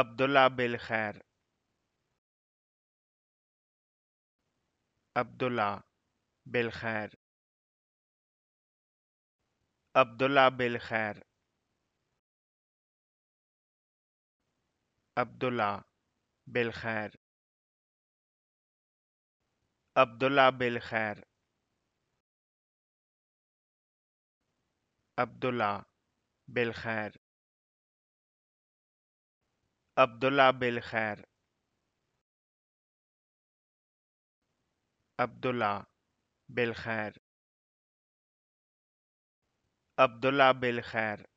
عبداللہ بالخیر عبداللہ بالخیر عبداللہ بالخیر عبداللہ بالخیر عبداللہ بالخیر عبداللہ بالخیر عبداللہ بالخیر بل خیر عبداللہ بل خیر بل خیر